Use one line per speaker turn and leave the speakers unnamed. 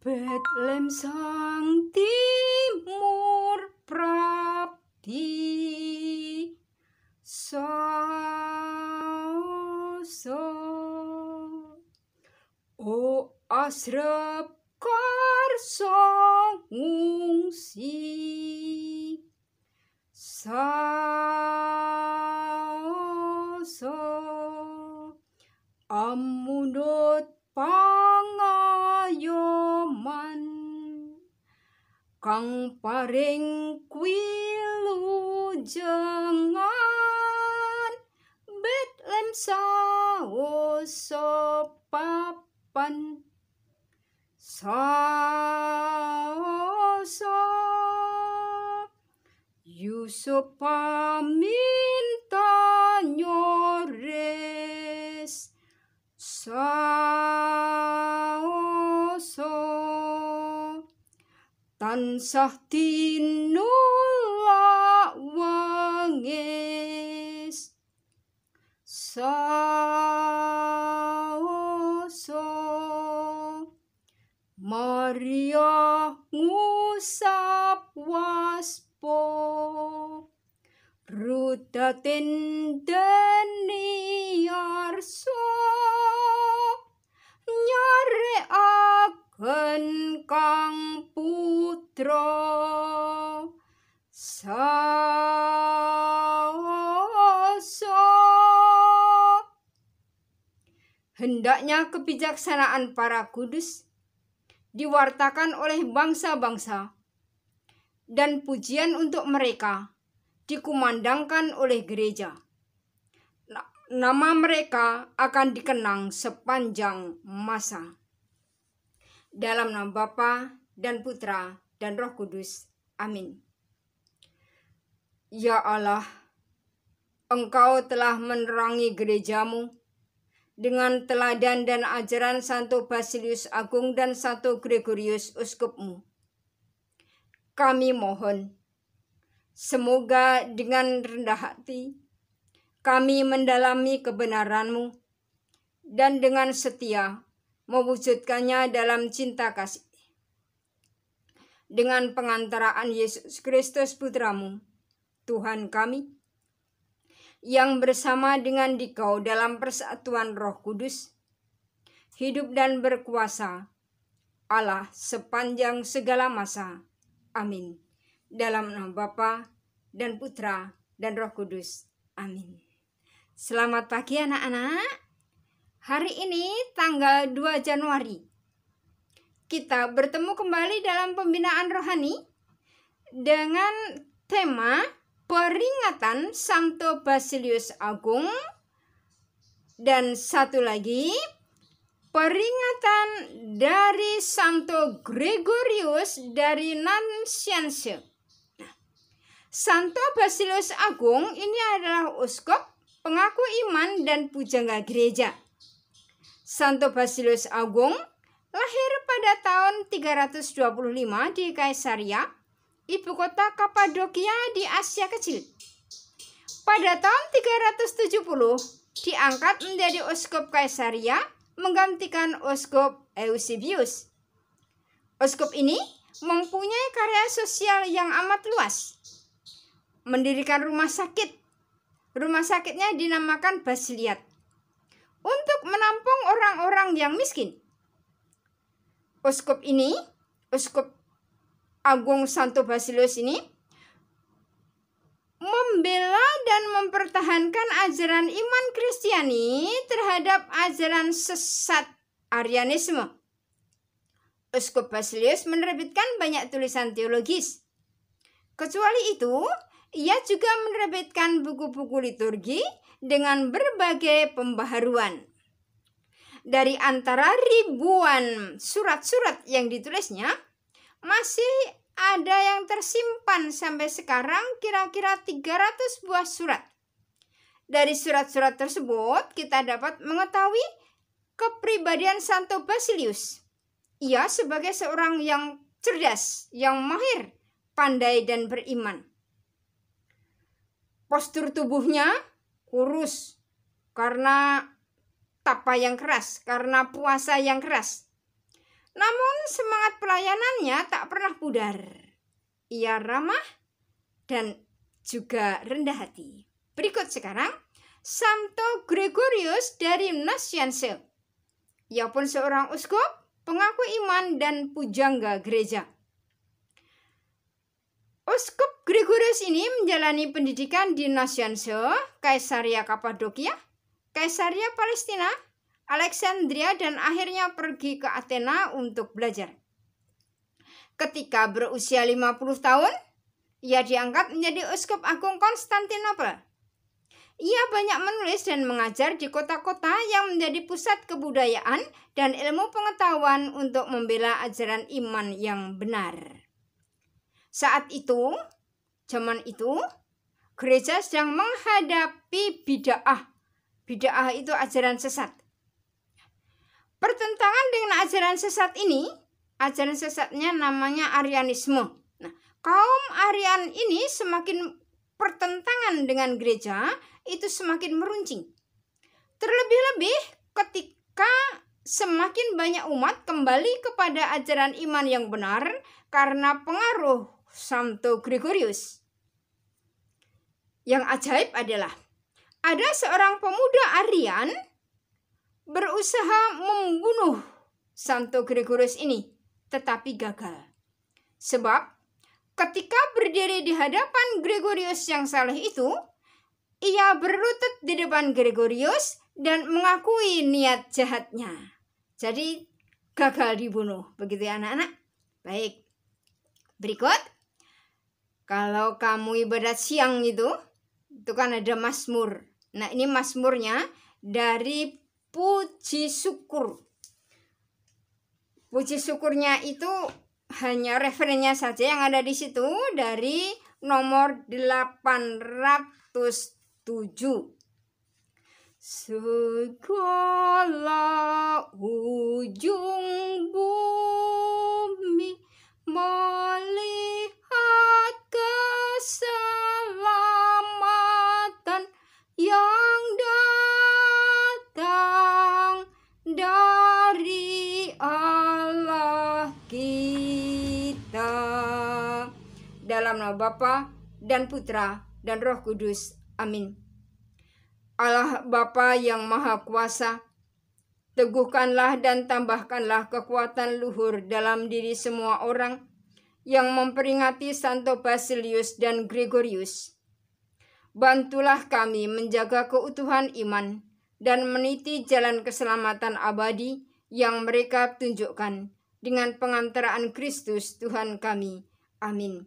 Betlem sang timur prabdi so o asrep karso ngungsi so amunut pa kang paring jangan betlem saoso papan sa Yusuf tansah tinulak wengis saoso maria ngusap waspo rudatin deniar so nyare akan kau sa so Hendaknya kebijaksanaan para kudus diwartakan oleh bangsa-bangsa dan pujian untuk mereka dikumandangkan oleh gereja. Nama mereka akan dikenang sepanjang masa. Dalam nama Bapa dan Putra dan Roh Kudus. Amin. Ya Allah, Engkau telah menerangi gerejamu dengan teladan dan ajaran Santo Basilius Agung dan Santo Gregorius Uskupmu. Kami mohon, semoga dengan rendah hati kami mendalami kebenaranmu dan dengan setia mewujudkannya dalam cinta kasih dengan pengantaraan Yesus Kristus Putramu, Tuhan kami, yang bersama dengan dikau dalam persatuan roh kudus, hidup dan berkuasa, Allah sepanjang segala masa. Amin. Dalam nama Bapa dan Putra dan Roh Kudus. Amin. Selamat pagi anak-anak. Hari ini tanggal 2 Januari kita bertemu kembali dalam pembinaan rohani dengan tema peringatan Santo Basilius Agung dan satu lagi peringatan dari Santo Gregorius dari Nancianse. Nah, Santo Basilius Agung ini adalah uskup, pengaku iman dan pujangga gereja. Santo Basilius Agung Lahir pada tahun 325 di Kaisaria, ibu kota Kapadokia di Asia Kecil. Pada tahun 370 diangkat menjadi uskup Kaisaria menggantikan uskup Eusebius. Uskup ini mempunyai karya sosial yang amat luas. Mendirikan rumah sakit. Rumah sakitnya dinamakan Basiliat. Untuk menampung orang-orang yang miskin uskup ini, uskup Agung Santo Basilius ini membela dan mempertahankan ajaran iman Kristiani terhadap ajaran sesat Arianisme. Uskup Basilius menerbitkan banyak tulisan teologis. Kecuali itu, ia juga menerbitkan buku-buku liturgi dengan berbagai pembaharuan dari antara ribuan surat-surat yang ditulisnya, masih ada yang tersimpan sampai sekarang kira-kira 300 buah surat. Dari surat-surat tersebut, kita dapat mengetahui kepribadian Santo Basilius. Ia sebagai seorang yang cerdas, yang mahir, pandai, dan beriman. Postur tubuhnya kurus karena tapa yang keras karena puasa yang keras. Namun semangat pelayanannya tak pernah pudar. Ia ramah dan juga rendah hati. Berikut sekarang Santo Gregorius dari Nassianse. Ia pun seorang uskup, pengaku iman dan pujangga gereja. Uskup Gregorius ini menjalani pendidikan di Nassianse, Kaisaria Kapadokia, Kaisaria Palestina, Alexandria dan akhirnya pergi ke Athena untuk belajar. Ketika berusia 50 tahun, ia diangkat menjadi uskup agung Konstantinopel. Ia banyak menulis dan mengajar di kota-kota yang menjadi pusat kebudayaan dan ilmu pengetahuan untuk membela ajaran iman yang benar. Saat itu, zaman itu, gereja sedang menghadapi bid'ah Bid'ah itu ajaran sesat. Pertentangan dengan ajaran sesat ini, ajaran sesatnya namanya Arianisme. Nah, kaum Arian ini semakin pertentangan dengan gereja itu semakin meruncing. Terlebih-lebih ketika semakin banyak umat kembali kepada ajaran iman yang benar karena pengaruh Santo Gregorius. Yang ajaib adalah ada seorang pemuda Aryan berusaha membunuh Santo Gregorius ini, tetapi gagal. Sebab ketika berdiri di hadapan Gregorius yang saleh itu, ia berlutut di depan Gregorius dan mengakui niat jahatnya. Jadi gagal dibunuh, begitu ya anak-anak? Baik. Berikut, kalau kamu ibadat siang itu. Itu kan ada Masmur, Nah, ini Masmurnya dari puji syukur. Puji syukurnya itu hanya referennya saja yang ada di situ dari nomor 807. Segala ujung bumi melihat kesalahan dalam nama Bapa dan Putra dan Roh Kudus. Amin. Allah Bapa yang Maha Kuasa, teguhkanlah dan tambahkanlah kekuatan luhur dalam diri semua orang yang memperingati Santo Basilius dan Gregorius. Bantulah kami menjaga keutuhan iman dan meniti jalan keselamatan abadi yang mereka tunjukkan dengan pengantaraan Kristus Tuhan kami. Amin.